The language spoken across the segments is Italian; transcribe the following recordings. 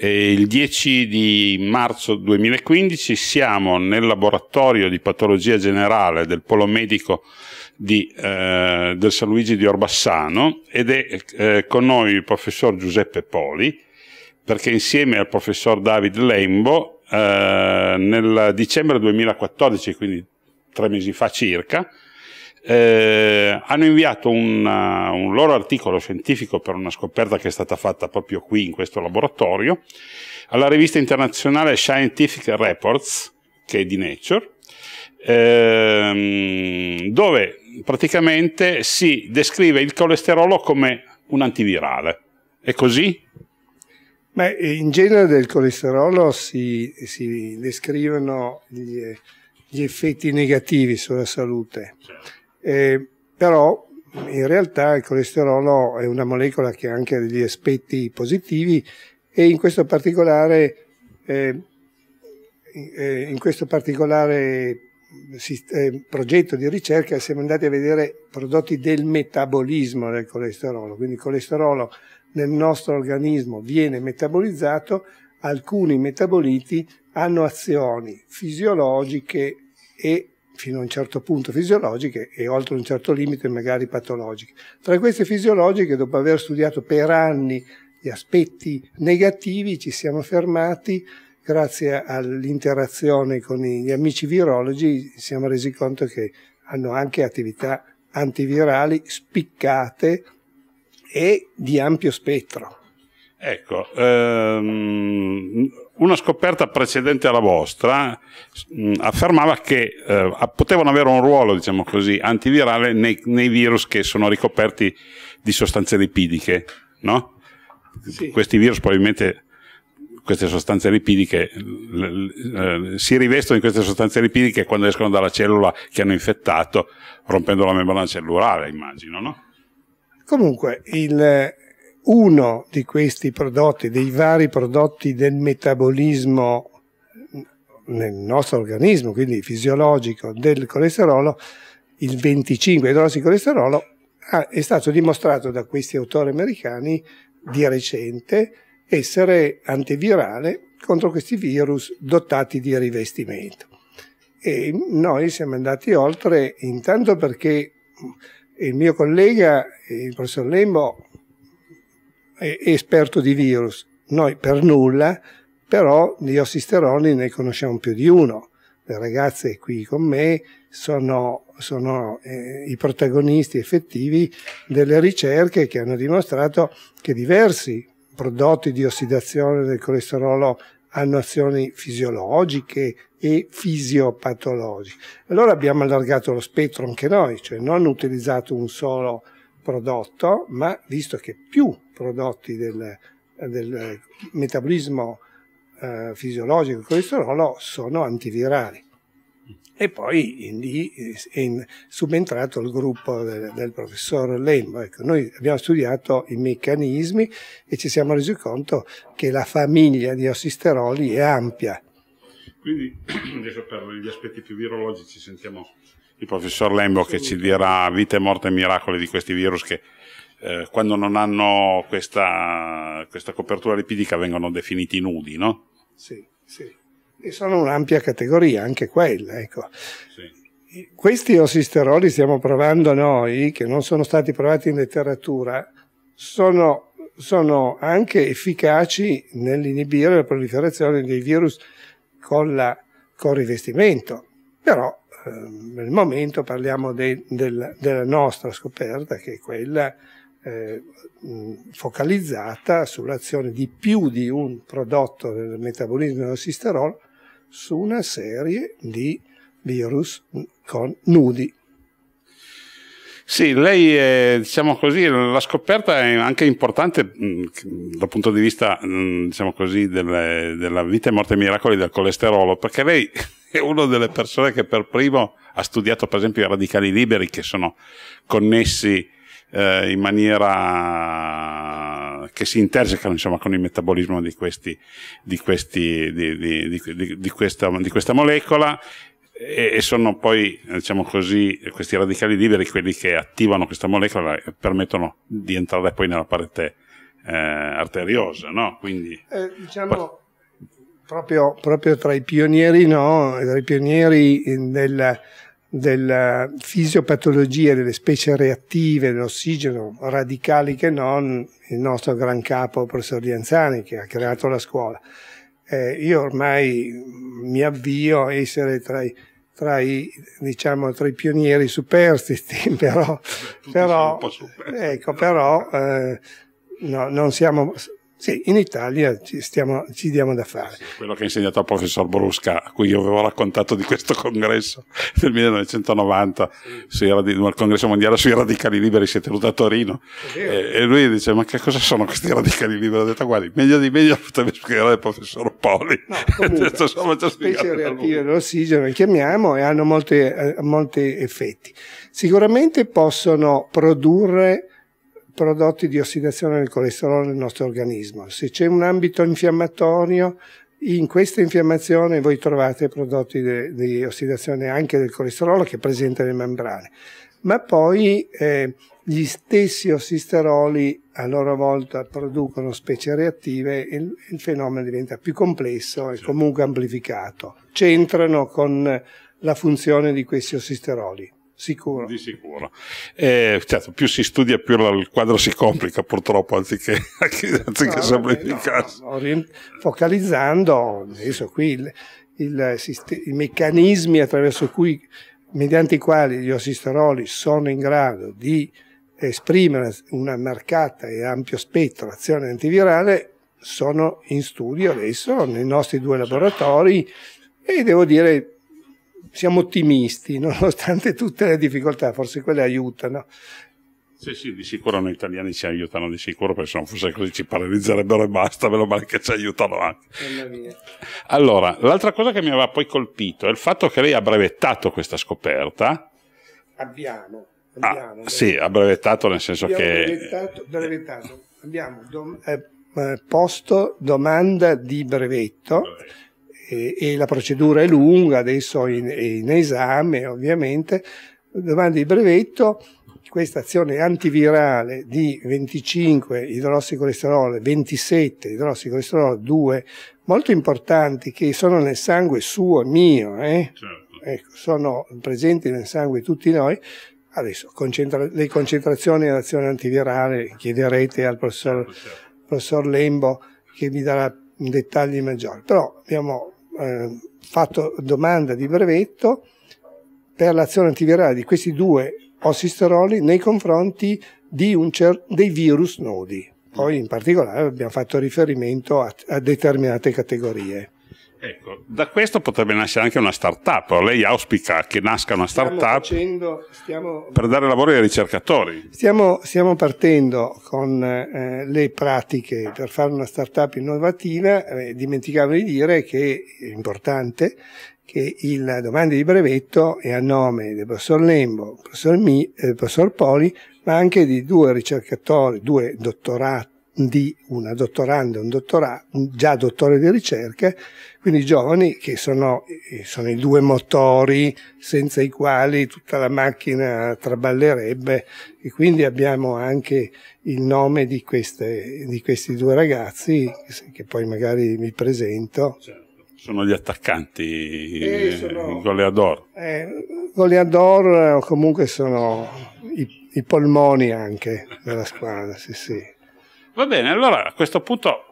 E il 10 di marzo 2015 siamo nel laboratorio di patologia generale del polo medico di, eh, del San Luigi di Orbassano ed è eh, con noi il professor Giuseppe Poli perché insieme al professor David Lembo eh, nel dicembre 2014, quindi tre mesi fa circa, eh, hanno inviato un, uh, un, loro articolo scientifico per una scoperta che è stata fatta proprio qui in questo laboratorio alla rivista internazionale Scientific Reports, che è di Nature, ehm, dove praticamente si descrive il colesterolo come un antivirale. È così? Beh, in genere del colesterolo si, si descrivono gli, gli, effetti negativi sulla salute. Certo eh, però in realtà il colesterolo è una molecola che ha anche degli aspetti positivi e in questo particolare, eh, eh in questo particolare eh, progetto di ricerca siamo andati a vedere prodotti del metabolismo del colesterolo, quindi il colesterolo nel nostro organismo viene metabolizzato, alcuni metaboliti hanno azioni fisiologiche e fino a un certo punto fisiologiche e oltre un certo limite magari patologiche. Tra queste fisiologiche, dopo aver studiato per anni gli aspetti negativi, ci siamo fermati grazie all'interazione con gli amici virologi ci siamo resi conto che hanno anche attività antivirali spiccate e di ampio spettro. Ecco, ehm, una scoperta precedente alla vostra mh, mm, affermava che eh, potevano avere un ruolo, diciamo così, antivirale nei, nei, virus che sono ricoperti di sostanze lipidiche, no? Sì. Questi virus probabilmente queste sostanze lipidiche eh, si rivestono di queste sostanze lipidiche quando escono dalla cellula che hanno infettato, rompendo la membrana cellulare, immagino, no? Comunque, il, uno di questi prodotti, dei vari prodotti del metabolismo nel nostro organismo, quindi fisiologico, del colesterolo, il 25 idrossi colesterolo, è stato dimostrato da questi autori americani di recente essere antivirale contro questi virus dotati di rivestimento. E noi siamo andati oltre intanto perché il mio collega, il professor Lembo, esperto di virus, noi per nulla, però di ossisteroni ne conosciamo più di uno. Le ragazze qui con me sono, sono eh, i protagonisti effettivi delle ricerche che hanno dimostrato che diversi prodotti di ossidazione del colesterolo hanno azioni fisiologiche e fisiopatologiche. Allora abbiamo allargato lo spettro anche noi, cioè non utilizzato un solo prodotto, ma visto che più prodotti del, del metabolismo eh, fisiologico del colesterolo sono antivirali. E poi lì è subentrato il gruppo del, del professor Lembo. Ecco, noi abbiamo studiato i meccanismi e ci siamo resi conto che la famiglia di ossisteroli è ampia. Quindi adesso per gli aspetti più virologici sentiamo il professor Lembo che ci dirà vite, morte e miracoli di questi virus che eh, quando non hanno questa, questa, copertura lipidica vengono definiti nudi, no? Sì, sì. E sono un'ampia categoria, anche quella, ecco. Sì. Questi ossisteroli stiamo provando noi, che non sono stati provati in letteratura, sono, sono anche efficaci nell'inibire la proliferazione dei virus con, la, con il rivestimento. Però Ehm, nel momento parliamo de, del, della nostra scoperta che è quella eh, focalizzata sull'azione di più di un prodotto del metabolismo dello sisterolo su una serie di virus con, nudi. Sì, lei è, diciamo così, la scoperta è anche importante mh, dal punto di vista, mh, diciamo così, delle, della vita e morte miracoli del colesterolo, perché lei è una delle persone che per primo ha studiato per esempio i radicali liberi che sono connessi eh, in maniera che si intersecano insomma, con il metabolismo di, questi, di, questi, di, questa, di questa molecola e, sono poi, diciamo così, questi radicali liberi quelli che attivano questa molecola e permettono di entrare poi nella parete eh, arteriosa, no? Quindi, eh, diciamo, Proprio, proprio tra i pionieri, no, tra i pionieri eh, del, della eh, fisiopatologia delle specie reattive dell'ossigeno, radicali che non, il nostro gran capo professor Dianzani che ha creato la scuola. Eh, io ormai mm, mi avvio a essere tra i, tra i, diciamo, tra i pionieri superstiti, però, però, ecco, però eh, no, non siamo sì, in Italia ci, stiamo, ci diamo da fare. Sì, quello che ha insegnato al professor Brusca, a cui io avevo raccontato di questo congresso del 1990, al congresso mondiale sui radicali liberi, si è tenuto a Torino, e, e, lui dice, ma che cosa sono questi radicali liberi? Ho detto, guardi, meglio di meglio potrebbe spiegare il professor Poli. No, comunque, specie reattive dell'ossigeno, chiamiamo, e hanno molti, eh, molti effetti. Sicuramente possono produrre prodotti di ossidazione del colesterolo nel nostro organismo. Se c'è un ambito infiammatorio, in questa infiammazione voi trovate prodotti di ossidazione anche del colesterolo che è presente nelle membrane. Ma poi eh, gli stessi ossisteroli a loro volta producono specie reattive e il, fenomeno diventa più complesso e comunque amplificato. C'entrano con la funzione di questi ossisteroli. Sicuro. Di sicuro. Eh, certo, più si studia, più il quadro si complica purtroppo, anziché, anziché no, semplificarsi. No, no, focalizzando adesso qui il, il, i meccanismi attraverso cui, mediante i quali gli ossisteroli sono in grado di esprimere una marcata e ampio spettro azione antivirale, sono in studio adesso nei nostri due laboratori e devo dire siamo ottimisti, nonostante tutte le difficoltà, forse quelle aiutano. Sì, sì, di sicuro noi italiani ci aiutano di sicuro, perché se non fosse così ci paralizzerebbero e basta, meno male che ci aiutano anche. Allora, l'altra cosa che mi aveva poi colpito è il fatto che lei ha brevettato questa scoperta. Abbiamo. Ah, abbiamo ah, sì, ha brevettato nel senso abbiamo che... Brevettato, brevettato. abbiamo dom eh, eh posto domanda di brevetto. brevetto eh, e, la procedura è lunga, adesso è in, è eh, in esame ovviamente, domanda di brevetto, questa azione antivirale di 25 idrossicolesterolo, 27 idrossicolesterolo 2, molto importanti che sono nel sangue suo e mio, eh? certo. ecco, sono presenti nel sangue tutti noi. Adesso concentra le concentrazioni dell'azione antivirale chiederete al professor, certo, certo. professor Lembo che vi darà dettagli maggiori, però abbiamo eh, fatto domanda di brevetto per l'azione antivirale di questi due ossisteroli nei confronti di un dei virus nodi. Poi in particolare abbiamo fatto riferimento a, a determinate categorie. Ecco, da questo potrebbe nascere anche una startup. Lei auspica che nasca una startup facendo, stiamo, per dare lavoro ai ricercatori. Stiamo, stiamo partendo con eh, le pratiche per fare una startup innovativa. Eh, dimenticavo di dire che è importante che la domanda di brevetto è a nome del professor Lembo, professor, Mi, eh, professor Poli, ma anche di due ricercatori, due dottorati di una dottoranda, un dottorato, già dottore di ricerca, quindi giovani che sono, eh, sono, i due motori senza i quali tutta la macchina traballerebbe e quindi abbiamo anche il nome di, queste, di questi due ragazzi che poi magari vi presento. Certo. Sono gli attaccanti i Goleador. Eh, eh Goleador eh, comunque sono i, i polmoni anche della squadra, sì sì. Va bene, allora a questo punto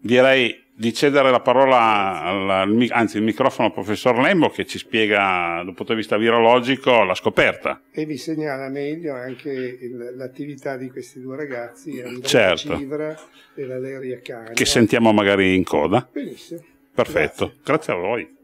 direi di cedere la parola, al, anzi il microfono al professor Lembo che ci spiega dal punto di vista virologico la scoperta. E vi segnala meglio anche il, l'attività di questi due ragazzi, Andrea certo. Civra e Valeria Cani. Che sentiamo magari in coda. Benissimo. Perfetto, grazie, grazie a voi.